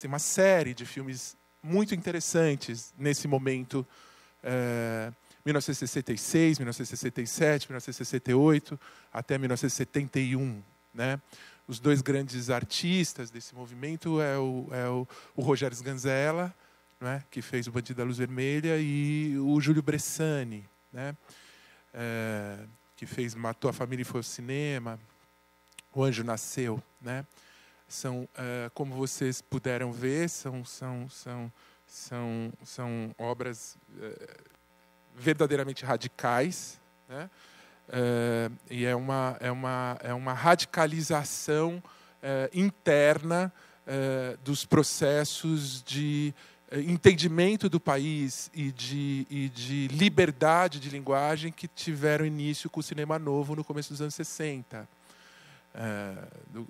Tem uma série de filmes muito interessantes nesse momento. É, 1966, 1967, 1968 até 1971, né? Os dois grandes artistas desse movimento é o, é o, o Rogério Ganzella, né, que fez o Bandido da Luz Vermelha, e o Júlio Bressani, né, é, que fez Matou a Família e Foi ao Cinema, O Anjo Nasceu, né? são uh, como vocês puderam ver são são são são são obras uh, verdadeiramente radicais né? uh, e é uma é uma é uma radicalização interna dos processos de entendimento do país e de, e de liberdade de linguagem que tiveram início com o cinema novo no começo dos anos 60. do,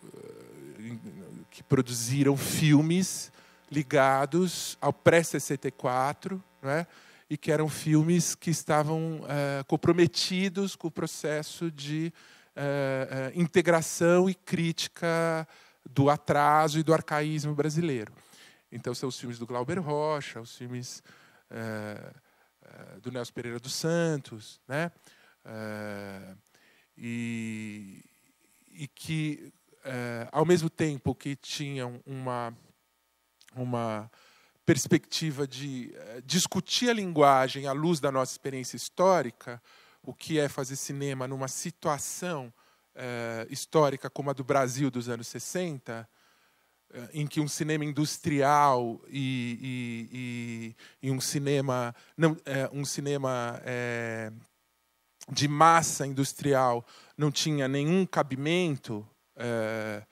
que produziram filmes ligados ao pré-64, né? e que eram filmes que estavam eh, comprometidos com o processo de eh, eh, integração e crítica do atraso e do arcaísmo brasileiro. Então, são os filmes do Glauber Rocha, os filmes do Nelson Pereira dos Santos, né? e, e que é, ao mesmo tempo que tinham uma, uma perspectiva de é, discutir a linguagem à luz da nossa experiência histórica, o que é fazer cinema numa situação é, histórica como a do Brasil dos anos 60, é, em que um cinema industrial e, e, e, e um cinema, não, é, um cinema é, de massa industrial não tinha nenhum cabimento, é,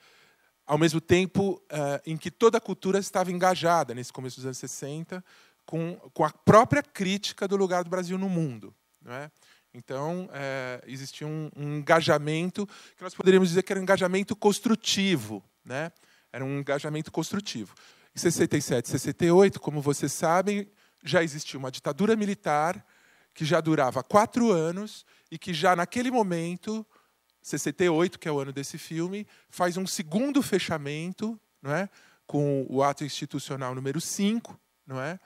ao mesmo tempo é, em que toda a cultura estava engajada, nesse começo dos anos 60, com, com a própria crítica do lugar do Brasil no mundo. É? Então, é, existia um, um, engajamento que nós poderíamos dizer que era um engajamento construtivo. Né? Era um engajamento construtivo. Em 67, 68, como vocês sabem, já existia uma ditadura militar que já durava quatro anos e que já naquele momento 68, que é o ano desse filme, faz um segundo fechamento não é? com o ato institucional número 5, não é?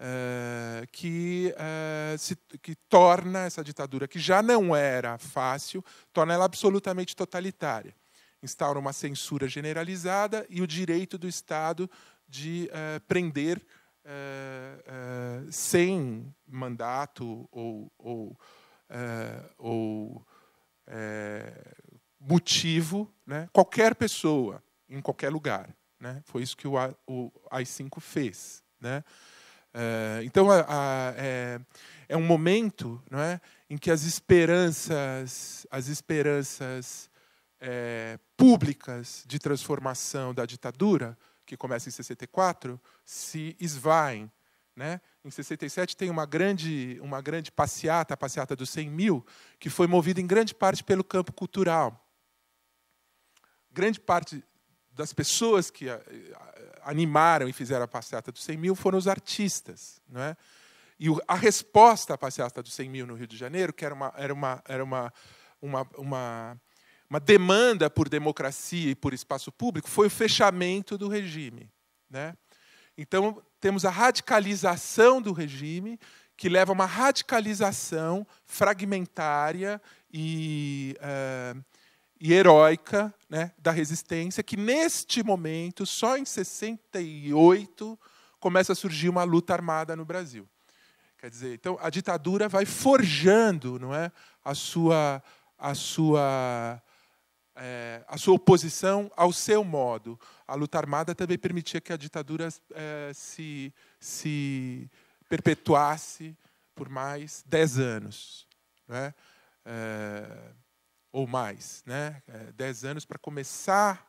É, que, é, se, que torna essa ditadura, que já não era fácil, torna ela absolutamente totalitária. Instaura uma censura generalizada e o direito do Estado de é, prender sem mandato ou, ou, ou é, motivo, né? qualquer pessoa, em qualquer lugar. Né? Foi isso que o, a, o AI-5 fez. Né? É, então, a, a, é, é, um momento não é, em que as esperanças, as esperanças é, públicas de transformação da ditadura, que começa em 64, se esvaem. Né? em 67, tem uma grande, uma grande passeata, a passeata dos 100 mil, que foi movida em grande parte pelo campo cultural. Grande parte das pessoas que animaram e fizeram a passeata dos 100 mil foram os artistas. Não é? E a resposta à passeata dos 100 mil no Rio de Janeiro, que era uma, era uma, era uma, uma, uma, uma demanda por democracia e por espaço público, foi o fechamento do regime. Né? Então, temos a radicalização do regime, que leva a uma radicalização fragmentária e, uh, e heróica né, da resistência, que neste momento, só em 68, começa a surgir uma luta armada no Brasil. Quer dizer, então a ditadura vai forjando não é, a sua, a sua é, a sua oposição ao seu modo. A luta armada também permitia que a ditadura é, se, se perpetuasse por mais dez anos, né? É, ou mais, né? É, dez anos para começar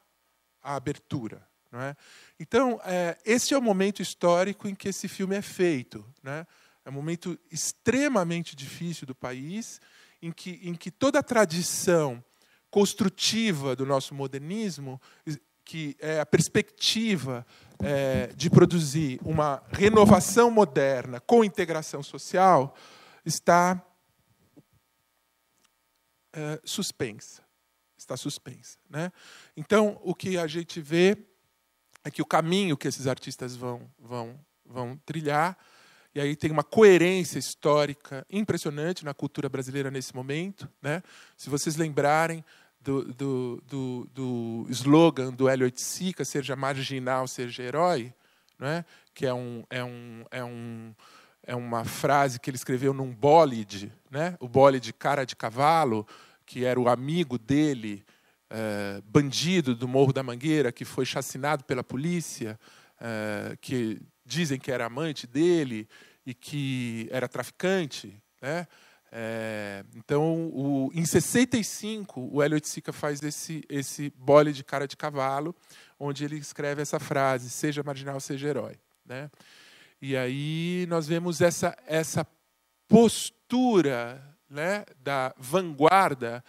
a abertura. é? Então, é, esse é o momento histórico em que esse filme é feito. Né? É um momento extremamente difícil do país, em que, em que toda a tradição construtiva do nosso modernismo, que é a perspectiva é, de produzir uma renovação moderna com integração social, está é, suspensa. Está suspensa. Né? Então, o que a gente vê é que o caminho que esses artistas vão, vão, vão trilhar e aí tem uma coerência histórica impressionante na cultura brasileira nesse momento. Né? Se vocês lembrarem, do, do, do, do slogan do Hélio Oiticica, seja marginal, seja herói, é que é, um, é, um, é, um, é uma frase que ele escreveu num bólide, né? o bólide Cara de Cavalo, que era o amigo dele, eh, bandido do Morro da Mangueira, que foi chacinado pela polícia, eh, que dizem que era amante dele e que era traficante, né? É, então, o, em 65, o Elliot Sica faz esse, esse bole de cara de cavalo, onde ele escreve essa frase: seja marginal, seja herói. Né? E aí nós vemos essa, essa postura né, da vanguarda.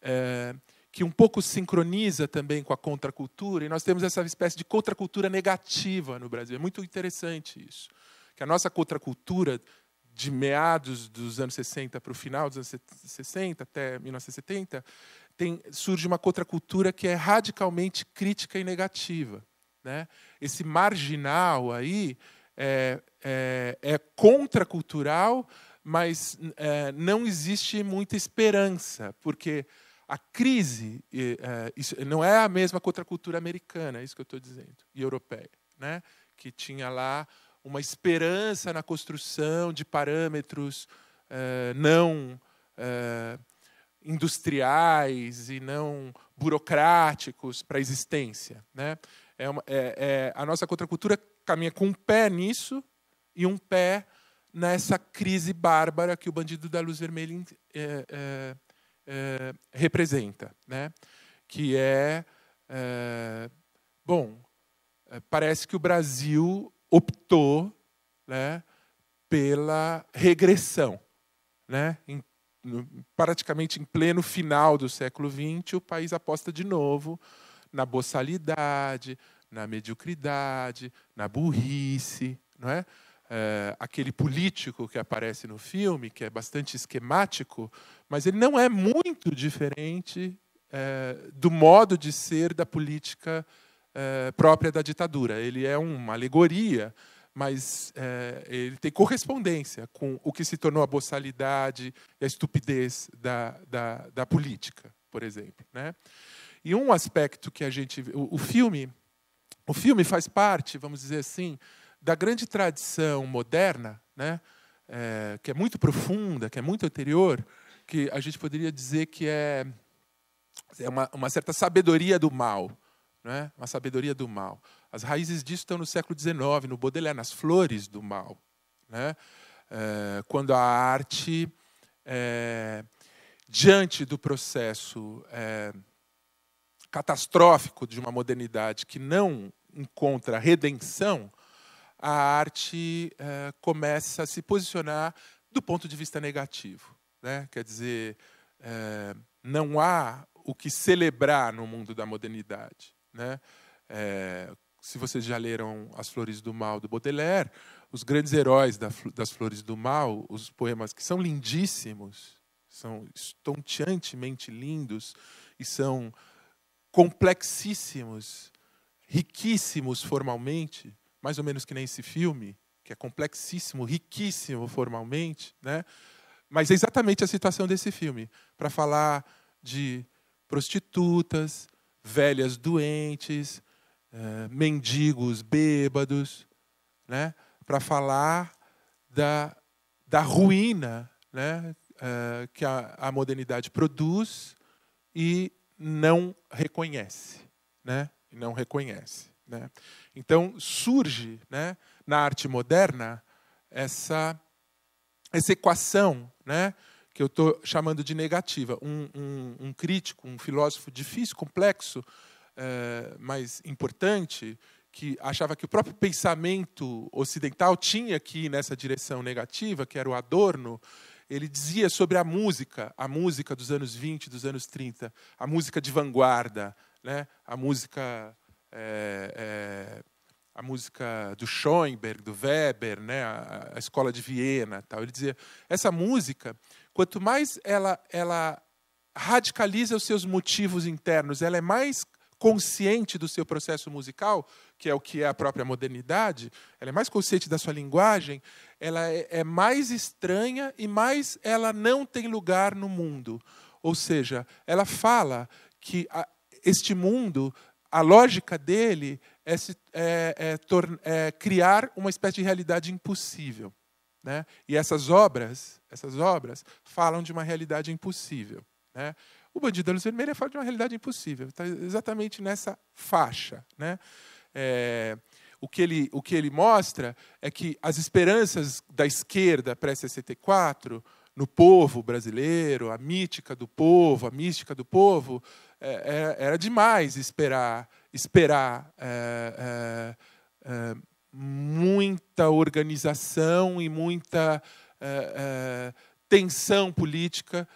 É, que um pouco sincroniza também com a contracultura, e nós temos essa espécie de contracultura negativa no Brasil. É muito interessante isso. Que a nossa contracultura de meados dos anos 60 para o final dos anos 60 até 1970, tem, surge uma contracultura que é radicalmente crítica e negativa. Né? Esse marginal aí é, é, é contracultural, mas é, não existe muita esperança, porque a crise é, não é a mesma contracultura americana, é isso que eu estou dizendo, e europeia, né? que tinha lá uma esperança na construção de parâmetros eh, não eh, industriais e não burocráticos para a existência. Né? É, uma, é, é a nossa contracultura caminha com um pé nisso e um pé nessa crise bárbara que o bandido da luz vermelha é, representa, né? que é bom parece que o Brasil optou né, pela regressão. Né? Em, praticamente em pleno final do século XX, o país aposta de novo na boçalidade, na mediocridade, na burrice. Não é? É, aquele político que aparece no filme, que é bastante esquemático, mas ele não é muito diferente é, do modo de ser da política é, própria da ditadura. Ele é uma alegoria, mas é, ele tem correspondência com o que se tornou a boçalidade e a estupidez da, da, da política, por exemplo. Né? E um aspecto que a gente. O, o, filme. O filme faz parte, vamos dizer assim, da grande tradição moderna, né, é, que é muito profunda, que é muito anterior, que a gente poderia dizer que é, é uma, uma certa sabedoria do mal, né? uma sabedoria do mal. As raízes disso estão no século XIX, no Baudelaire, nas flores do mal. Né? É, quando a arte, é, diante do processo é, catastrófico de uma modernidade que não encontra redenção, a arte começa a se posicionar do ponto de vista negativo. Né? Quer dizer, não há o que celebrar no mundo da modernidade. Né? É, se vocês já leram As Flores do Mal do Baudelaire, os grandes heróis da, das Flores do Mal, os poemas que são lindíssimos, são estonteantemente lindos e são complexíssimos, riquíssimos formalmente, mais ou menos que nem esse filme, que é complexíssimo, riquíssimo formalmente, né? Mas é exatamente a situação desse filme, para falar de prostitutas, velhas doentes, é, mendigos bêbados, né? para falar da, da ruína né? É, que a, a modernidade produz e não reconhece. Né? não reconhece. Né? Então surge né, na arte moderna essa, essa equação né, que eu estou chamando de negativa. Um, um, um, crítico, um filósofo difícil, complexo, é, mas importante, que achava que o próprio pensamento ocidental tinha que ir nessa direção negativa, que era o Adorno, ele dizia sobre a música, a música dos anos 20, dos anos 30, a música de vanguarda, né? a música é, é, a música do Schoenberg, do Weber, né, a, a escola de Viena, tal. Ele dizia: essa música, quanto mais ela ela radicaliza os seus motivos internos, ela é mais consciente do seu processo musical, que é o que é a própria modernidade, ela é mais consciente da sua linguagem, ela é, é mais estranha e mais ela não tem lugar no mundo. Ou seja, ela fala que a, este mundo, a lógica dele é, se, é, é, é, criar uma espécie de realidade impossível. Né? E essas obras, essas obras falam de uma realidade impossível. Né? O Bandido da Luz Vermelha fala de uma realidade impossível, está exatamente nessa faixa. Né? É, o, que ele, o que ele mostra é que as esperanças da esquerda pré-64 no povo brasileiro, a mítica do povo, a mística do povo, é, era demais esperar esperar é, é, muita organização e muita tensão política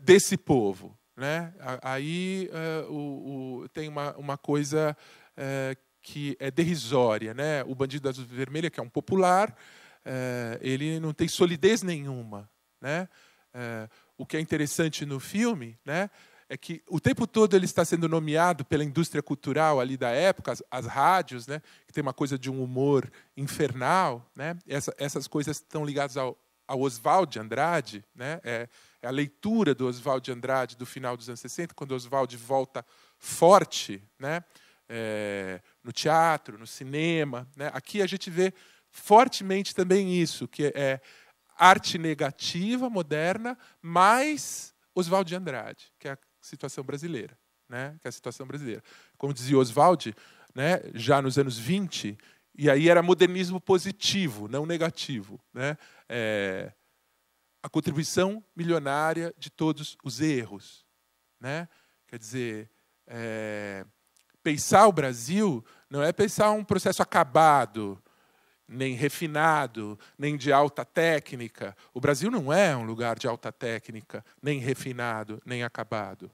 desse povo. Né? Aí o, o, tem uma, uma coisa que é derrisória. Né? O Bandido da Vermelha, que é um popular, ele não tem solidez nenhuma. Né? o que é interessante no filme né, é que o tempo todo ele está sendo nomeado pela indústria cultural ali da época, as, as rádios, né, que tem uma coisa de um humor infernal, né, essa, essas coisas estão ligadas ao, ao Oswald de Andrade, né, é, é a leitura do Oswald de Andrade do final dos anos 60, quando Oswald volta forte, né, é, no teatro, no cinema, né, aqui a gente vê fortemente também isso, que é arte negativa moderna, mais Oswald de Andrade, que é situação brasileira, né? Que é a situação brasileira. Como dizia Oswald, né, já nos anos 20, e aí era modernismo positivo, não negativo, né? É, a contribuição milionária de todos os erros, né? Quer dizer, é, pensar o Brasil não é pensar um processo acabado, nem refinado, nem de alta técnica. O Brasil não é um lugar de alta técnica, nem refinado, nem acabado.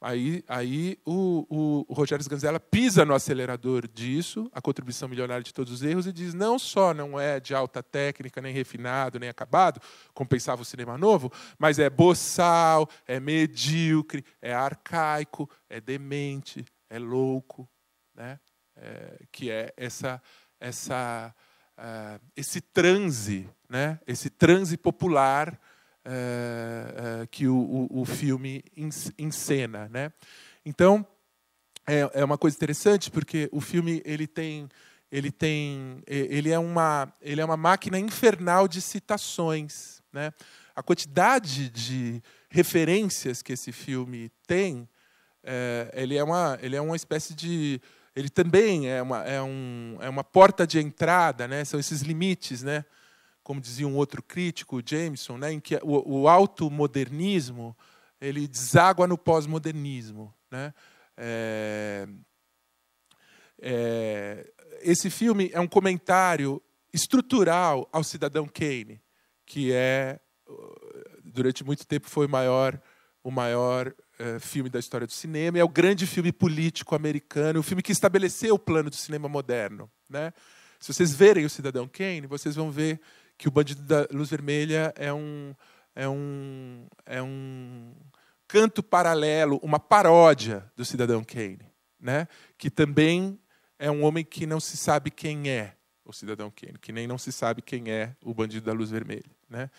Aí, aí o, o, o Rogério Sganzella pisa no acelerador disso, a contribuição milionária de todos os erros, e diz: não só não é de alta técnica, nem refinado, nem acabado, como pensava o cinema novo, mas é boçal, é medíocre, é arcaico, é demente, é louco. Né? É, que é essa, essa uh, esse transe, né? esse transe popular uh, que o, o, o filme encena. Né? Então, é, é uma coisa interessante, porque o filme ele tem ele tem ele é uma ele é uma máquina infernal de citações né a quantidade de referências que esse filme tem é, ele é uma ele é uma espécie de ele também é uma, é, um, é uma porta de entrada, né? são esses limites, né? como dizia um outro crítico, Jameson, né? em que o, o automodernismo ele deságua no pós-modernismo. Né? É, é, esse filme é um comentário estrutural ao cidadão Kane, que é durante muito tempo foi maior, o maior é, filme da história do cinema, é o grande filme político americano, o filme que estabeleceu o plano do cinema moderno. Né? Se vocês verem o Cidadão Kane, vocês vão ver que o Bandido da Luz Vermelha é um, é um, é um canto paralelo, uma paródia do Cidadão Kane, né? que também é um homem que não se sabe quem é o Cidadão Kane, que nem não se sabe quem é o Bandido da Luz Vermelha. Né?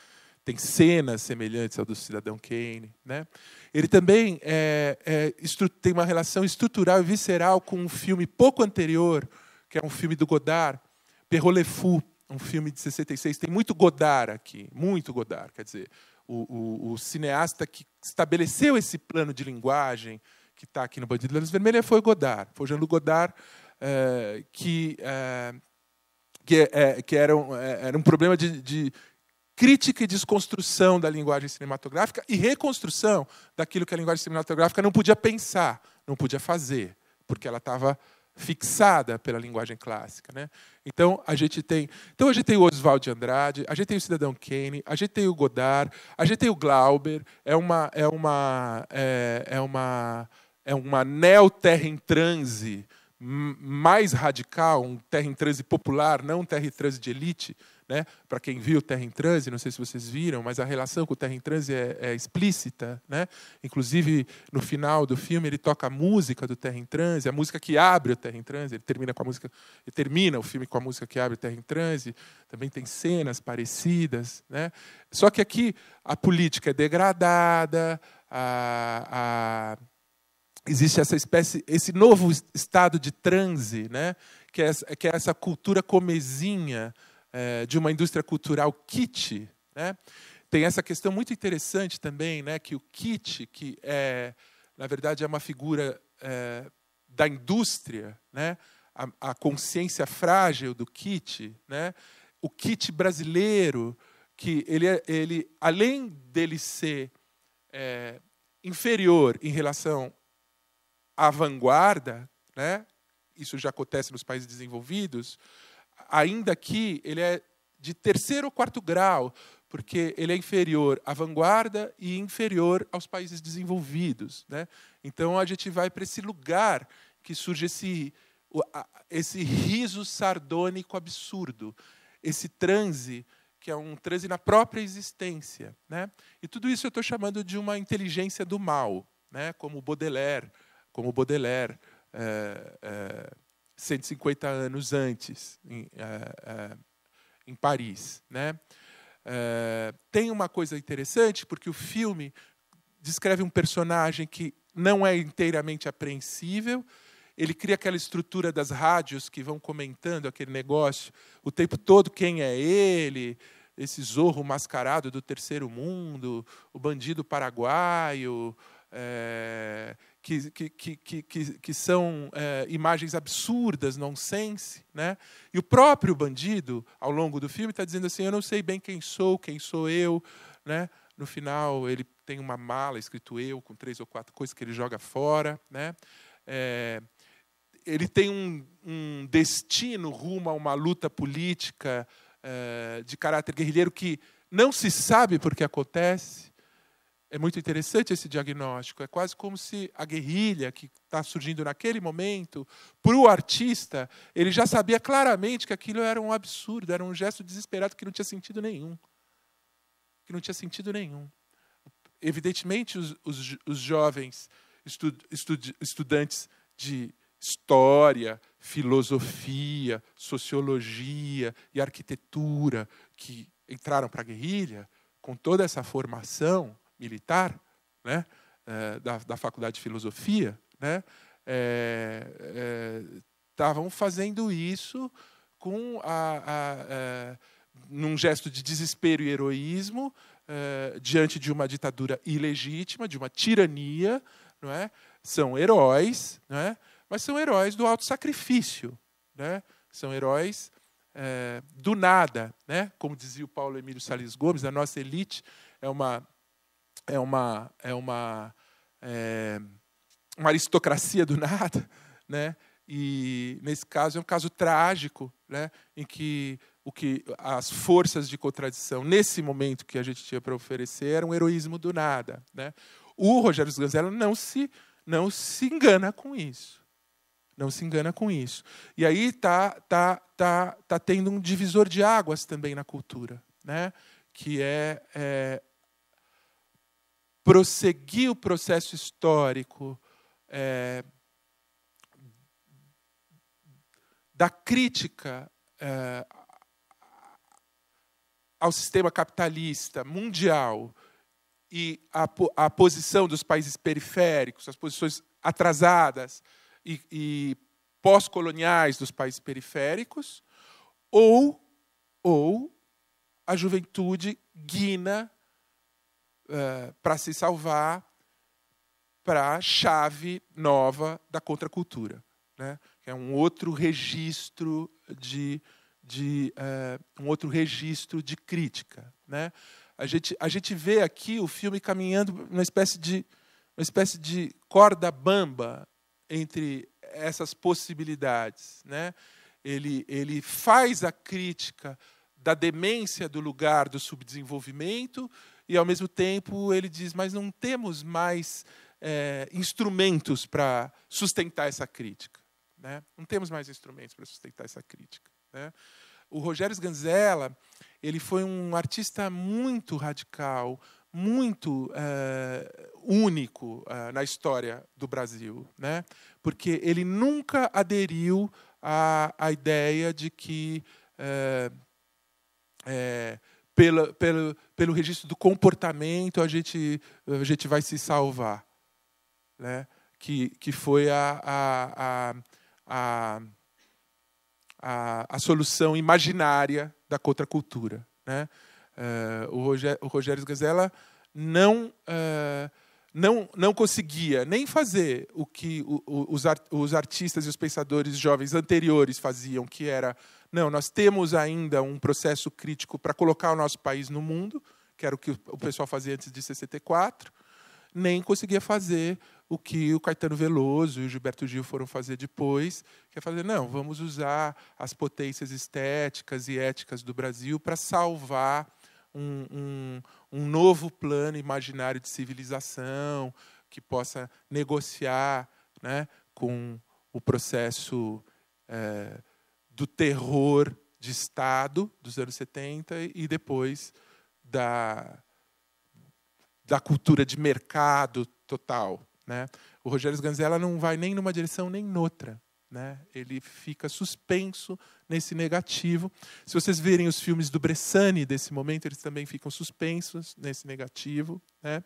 tem cenas semelhantes ao do cidadão Kane. Né? Ele também é, é, tem uma relação estrutural e visceral com um filme pouco anterior, que é um filme do Godard, Perrot Le Fou, um filme de 66. Tem muito Godard aqui, muito Godard. Quer dizer, o, o, o cineasta que estabeleceu esse plano de linguagem que está aqui no Bandido da Luz Vermelha foi Godard, foi Jean-Luc Godard, é, que é, que, é, que era, um, é, era um problema de, de, crítica e desconstrução da linguagem cinematográfica e reconstrução daquilo que a linguagem cinematográfica não podia pensar, não podia fazer, porque ela estava fixada pela linguagem clássica, né? Então a gente tem, então a gente tem o Oswald de Andrade, a gente tem o Cidadão Kane, a gente tem o Godard, a gente tem o Glauber, é uma é uma é, é uma é uma neo-terra em transe mais radical, um terra em transe popular, não um terra em transe de elite, né? Para quem viu Terra em Transe, não sei se vocês viram, mas a relação com Terra em Transe é, é explícita. Né? Inclusive, no final do filme, ele toca a música do Terra em Transe, a música que abre o Terra em Transe. Ele termina, com a música, ele termina o filme com a música que abre o Terra em Transe. Também tem cenas parecidas. Né? Só que aqui a política é degradada, a, a existe essa espécie, esse novo estado de transe, né? que, é, que é essa cultura comezinha é, de uma indústria cultural kit, né? tem essa questão muito interessante também, né, que o kit, que é, na verdade é uma figura é, da indústria, né, a, a, consciência frágil do kit, né, o kit brasileiro, que ele, é, ele além dele ser é, inferior em relação à vanguarda, né, isso já acontece nos países desenvolvidos, ainda aqui ele é de terceiro ou quarto grau, porque ele é inferior à vanguarda e inferior aos países desenvolvidos. Né? Então a gente vai para esse lugar que surge esse, esse riso sardônico absurdo, esse transe que é um transe na própria existência. Né? E tudo isso eu estou chamando de uma inteligência do mal, né? como Baudelaire, como Baudelaire é, é, 150 anos antes, em, é, é, em Paris. Né? É, tem uma coisa interessante, porque o filme descreve um personagem que não é inteiramente apreensível, ele cria aquela estrutura das rádios que vão comentando aquele negócio o tempo todo, quem é ele, esse zorro mascarado do terceiro mundo, o bandido paraguaio. É, que, que, que, que, que são é, imagens absurdas, nonsense. Né? E o próprio bandido, ao longo do filme, está dizendo assim: Eu não sei bem quem sou, quem sou eu. Né? No final, ele tem uma mala escrito eu, com três ou quatro coisas que ele joga fora. Né? É, ele tem um, um, destino rumo a uma luta política é, de caráter guerrilheiro que não se sabe por que acontece. É muito interessante esse diagnóstico. É quase como se a guerrilha que está surgindo naquele momento, para o artista, ele já sabia claramente que aquilo era um absurdo, era um gesto desesperado que não tinha sentido nenhum. Que não tinha sentido nenhum. Evidentemente, os, os, os jovens estu, estu, estudantes de história, filosofia, sociologia e arquitetura que entraram para a guerrilha, com toda essa formação, militar, né, eh, da, da Faculdade de Filosofia, né, estavam eh, eh, é, é, fazendo isso com a, a, a, num gesto de desespero e heroísmo diante de uma ditadura ilegítima, de uma tirania, não é? São heróis, não é? mas são heróis do alto sacrifício, né? São heróis do nada, né? Como dizia o Paulo Emílio Salles Gomes, a nossa elite é uma é uma, é uma, é, uma aristocracia do nada, né? E nesse caso é um caso trágico, né? Em que o que as forças de contradição nesse momento que a gente tinha para oferecer era um heroísmo do nada, né? O Rogério Ganzella não se não se engana com isso. Não se engana com isso. E aí tá tá tá tá tendo um divisor de águas também na cultura, né? Que é, é prosseguir o processo histórico é, da crítica é, ao sistema capitalista mundial e a, a, posição dos países periféricos, as posições atrasadas e, e pós-coloniais dos países periféricos, ou, ou a juventude guina é, para se salvar para a chave nova da contracultura, né? que é um outro registro de, de uh, um outro registro de crítica. Né? A, gente, a gente vê aqui o filme caminhando uma espécie de uma espécie de corda bamba entre essas possibilidades. Né? Ele, ele faz a crítica da demência do lugar do subdesenvolvimento e ao mesmo tempo ele diz: Mas não temos mais é, instrumentos para sustentar essa crítica. Né? Não temos mais instrumentos para sustentar essa crítica. Né? O Rogério Sganzella ele foi um artista muito radical, muito é, único é, na história do Brasil, né? porque ele nunca aderiu à, à ideia de que é, é pelo pelo, pelo registro do comportamento, a gente, a gente vai se salvar. Né? Que, que foi a, a, a, a, a solução imaginária da contracultura. Né? Uh, o, Rogério, Gasella Gazela não, uh, não, não conseguia nem fazer o que os, os artistas e os pensadores jovens anteriores faziam, que era não, nós temos ainda um processo crítico para colocar o nosso país no mundo, que era o que o pessoal fazia antes de 64, nem conseguia fazer o que o Caetano Veloso e o Gilberto Gil foram fazer depois, que é fazer, não, vamos usar as potências estéticas e éticas do Brasil para salvar um, um, um novo plano imaginário de civilização que possa negociar né, com o processo é, do terror de Estado dos anos 70 e depois da, da cultura de mercado total. Né? O Rogério Ganzella não vai nem numa direção nem noutra. Né? Ele fica suspenso nesse negativo. Se vocês virem os filmes do Bressani desse momento, eles também ficam suspensos nesse negativo. Né?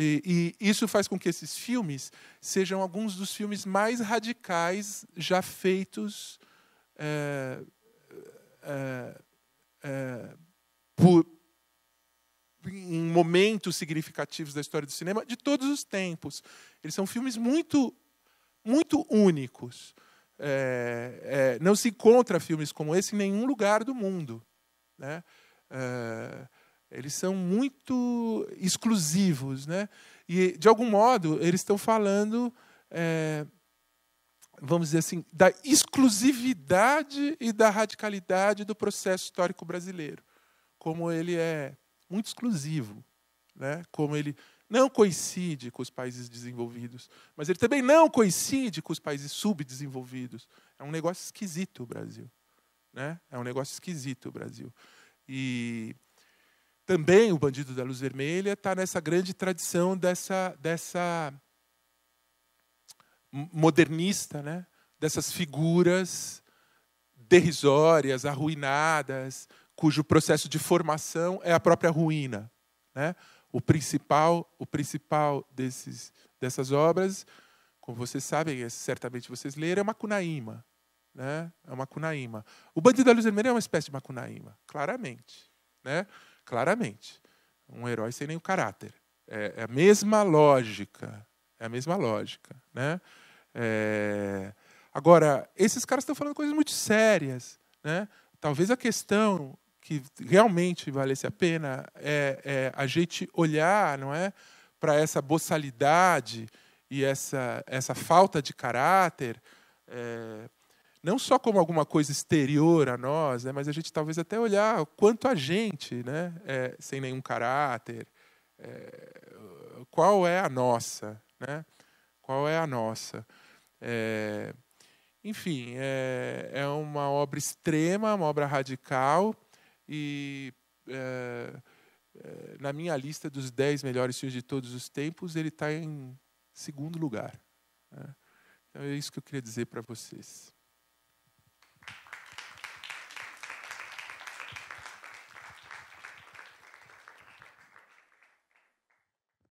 E, e, isso faz com que esses filmes sejam alguns dos filmes mais radicais já feitos eh, eh, eh, por, em momentos significativos da história do cinema de todos os tempos. Eles são filmes muito, muito únicos. não se encontra filmes como esse em nenhum lugar do mundo. Né? eles são muito exclusivos. Né? E, de algum modo, eles estão falando vamos dizer assim, da exclusividade e da radicalidade do processo histórico brasileiro. Como ele é muito exclusivo, né? como ele não coincide com os países desenvolvidos, mas ele também não coincide com os países subdesenvolvidos. É um negócio esquisito o Brasil. Né? É um negócio esquisito o Brasil. E também o Bandido da Luz Vermelha está nessa grande tradição dessa, dessa modernista, né? dessas figuras derrisórias, arruinadas, cujo processo de formação é a própria ruína. Né? O principal, o principal desses, dessas obras, como vocês sabem, é, certamente vocês leram, é Macunaíma. Né? É uma Macunaíma. O Bandido da Luz Vermelha é uma espécie de Macunaíma, claramente. Né? Claramente. Um herói sem nenhum caráter. É, é a mesma lógica. É a mesma lógica. Né? É... Agora, esses caras estão falando coisas muito sérias. Né? Talvez a questão que realmente valesse a pena é, é a gente olhar não é, para essa boçalidade e essa, essa falta de caráter, é, não só como alguma coisa exterior a nós, né, mas a gente talvez até olhar o quanto a gente, né, é, sem nenhum caráter, é, qual é a nossa, né? Qual é a nossa? É... Enfim, é... é uma obra extrema, uma obra radical e é... é na minha lista dos dez melhores filmes de todos os tempos, ele está em segundo lugar. Né? Então é isso que eu queria dizer para vocês.